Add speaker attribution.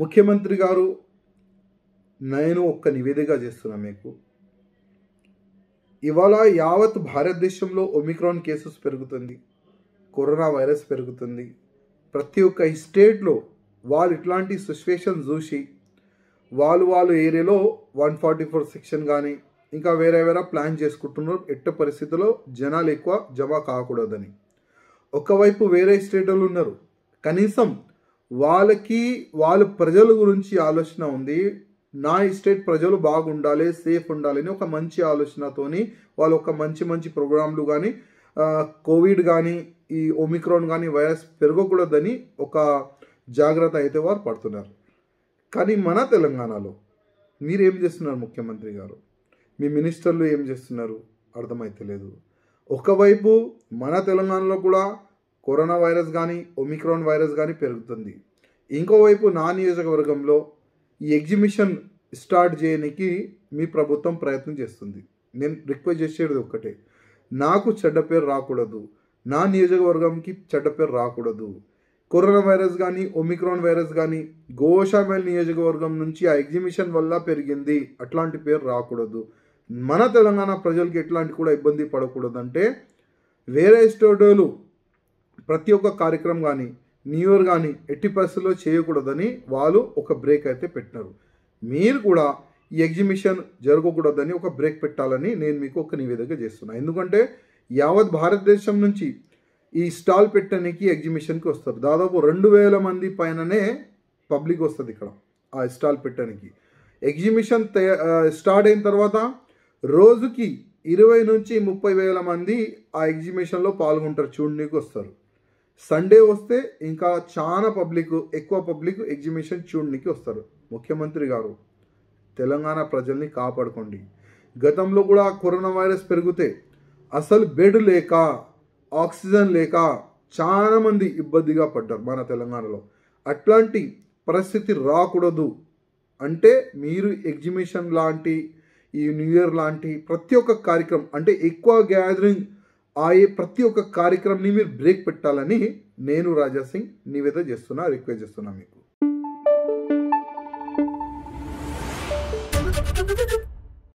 Speaker 1: ముఖ్యమంత్రి గారు నేను ఒక్క నివేదిక చేస్తున్నా మీకు ఇవాళ యావత్ భారతదేశంలో ఒమిక్రాన్ కేసెస్ పెరుగుతుంది కరోనా వైరస్ పెరుగుతుంది ప్రతి ఒక్క స్టేట్లో వాళ్ళు ఇట్లాంటి సిచ్యువేషన్ చూసి వాళ్ళు వాళ్ళు ఏరియాలో వన్ ఫార్టీ ఫోర్ సెక్షన్ కానీ ఇంకా వేరే వేరే ప్లాన్ చేసుకుంటున్నారు ఎట్ట పరిస్థితుల్లో జనాలు ఎక్కువ జమ కాకూడదని ఒకవైపు వేరే స్టేట్లో ఉన్నారు కనీసం వాళ్ళకి వాళ్ళ ప్రజల గురించి ఆలోచన ఉంది నా స్టేట్ ప్రజలు బాగుండాలి సేఫ్ ఉండాలి అని ఒక మంచి ఆలోచనతోని వాళ్ళు ఒక మంచి మంచి ప్రోగ్రాంలు కానీ కోవిడ్ కానీ ఈ ఒమిక్రాన్ కానీ వైరస్ పెరగకూడదని ఒక జాగ్రత్త అయితే వారు పడుతున్నారు కానీ మన తెలంగాణలో మీరు ఏం చేస్తున్నారు ముఖ్యమంత్రి గారు మీ మినిస్టర్లు ఏం చేస్తున్నారు అర్థమైతే లేదు ఒకవైపు మన తెలంగాణలో కూడా కరోనా వైరస్ కానీ ఒమిక్రాన్ వైరస్ కానీ పెరుగుతుంది ఇంకోవైపు నా నియోజకవర్గంలో ఈ ఎగ్జిబిషన్ స్టార్ట్ చేయడానికి మీ ప్రభుత్వం ప్రయత్నం చేస్తుంది నేను రిక్వెస్ట్ చేసేది ఒక్కటే నాకు చెడ్డ పేరు రాకూడదు నా నియోజకవర్గంకి చెడ్డ పేరు రాకూడదు కరోనా వైరస్ కానీ ఒమిక్రాన్ వైరస్ కానీ గోషామేల్ నియోజకవర్గం నుంచి ఆ ఎగ్జిబిషన్ వల్ల పెరిగింది అట్లాంటి పేరు రాకూడదు మన తెలంగాణ ప్రజలకి ఎట్లాంటి కూడా ఇబ్బంది పడకూడదంటే వేరే స్టేటోలు ప్రతి ఒక్క కార్యక్రమం కానీ న్యూ ఇయర్ కానీ ఎట్టి పరిస్థితుల్లో చేయకూడదని వాళ్ళు ఒక బ్రేక్ అయితే పెట్టినారు మీరు కూడా ఈ ఎగ్జిబిషన్ జరగకూడదని ఒక బ్రేక్ పెట్టాలని నేను మీకు ఒక నివేదిక చేస్తున్నాను ఎందుకంటే యావత్ భారతదేశం నుంచి ఈ స్టాల్ పెట్టడానికి ఎగ్జిబిషన్కి వస్తారు దాదాపు రెండు వేల మంది పైననే పబ్లిక్ వస్తుంది ఇక్కడ ఆ స్టాల్ పెట్టడానికి ఎగ్జిబిషన్ స్టార్ట్ అయిన తర్వాత రోజుకి ఇరవై నుంచి ముప్పై వేల మంది ఆ ఎగ్జిబిషన్లో పాల్గొంటారు చూడడానికి వస్తారు సండే వస్తే ఇంకా చాలా పబ్లిక్ ఎక్కువ పబ్లిక్ ఎగ్జిబిషన్ చూడడానికి వస్తారు ముఖ్యమంత్రి గారు తెలంగాణ ప్రజల్ని కాపాడుకోండి గతంలో కూడా కరోనా వైరస్ పెరిగితే అసలు బెడ్ లేక ఆక్సిజన్ లేక చాలామంది ఇబ్బందిగా పడ్డారు మన తెలంగాణలో అట్లాంటి పరిస్థితి రాకూడదు అంటే మీరు ఎగ్జిబిషన్ లాంటి ఈ న్యూ ఇయర్ లాంటి ప్రతి ఒక్క కార్యక్రమం అంటే ఎక్కువ గ్యాదరింగ్ ఆయే ప్రతి ఒక్క కార్యక్రమంని మీరు బ్రేక్ పెట్టాలని నేను రాజా సింగ్ నివేద చేస్తున్నా రిక్వెస్ట్ చేస్తున్నా మీకు